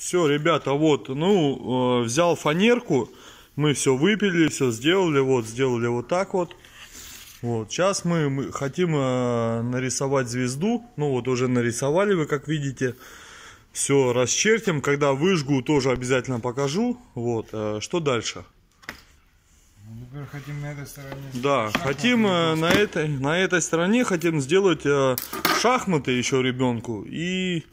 Все, ребята, вот, ну, э, взял фанерку, мы все выпили, все сделали, вот, сделали вот так вот. Вот, сейчас мы, мы хотим э, нарисовать звезду, ну, вот уже нарисовали вы, как видите. Все, расчертим, когда выжгу, тоже обязательно покажу, вот, э, что дальше? Ну, хотим на этой стороне. Да, шахматы хотим э, на этой на этой стороне хотим сделать э, шахматы еще ребенку и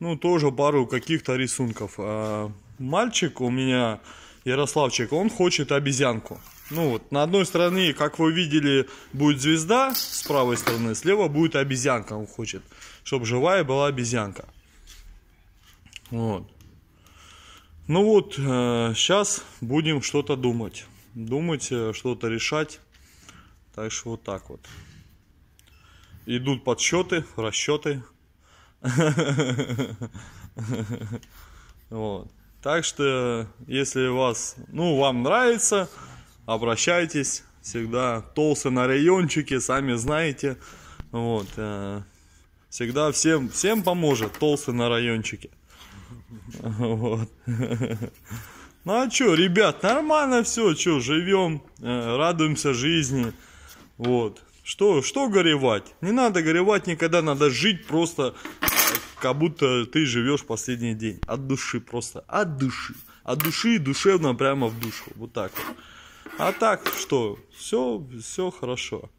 ну, тоже пару каких-то рисунков. А, мальчик у меня, Ярославчик, он хочет обезьянку. Ну вот, на одной стороне, как вы видели, будет звезда с правой стороны, слева будет обезьянка он хочет, чтобы живая была обезьянка. Вот. Ну вот, э, сейчас будем что-то думать. Думать, э, что-то решать. Так что вот так вот. Идут подсчеты, расчеты. Вот. Так что, если вас, ну, вам нравится, обращайтесь. Всегда толсы на райончике, сами знаете. Вот. Э, всегда всем, всем поможет толсы на райончике. Вот. Ну а что, ребят, нормально все, что, живем, э, радуемся жизни. Вот. Что, что горевать? Не надо горевать никогда, надо жить просто как будто ты живешь последний день. От души просто, от души. От души душевно прямо в душу. Вот так вот. А так что, все, все хорошо.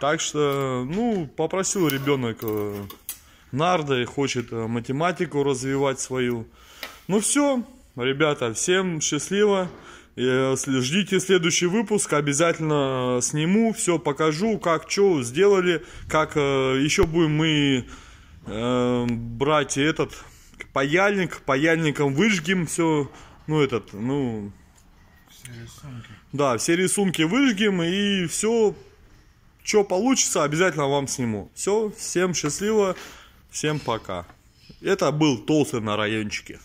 Так что, ну, попросил ребенок э, нарды, хочет э, математику развивать свою. Ну все, ребята, всем счастливо. Э, ждите следующий выпуск, обязательно сниму, все покажу, как что сделали, как еще будем мы э, эм, брать этот паяльник, паяльником выжгем все, ну этот, ну... Все рисунки. Да, все рисунки выжгем и все, что получится, обязательно вам сниму. Все, всем счастливо, всем пока. Это был Толстый на райончике.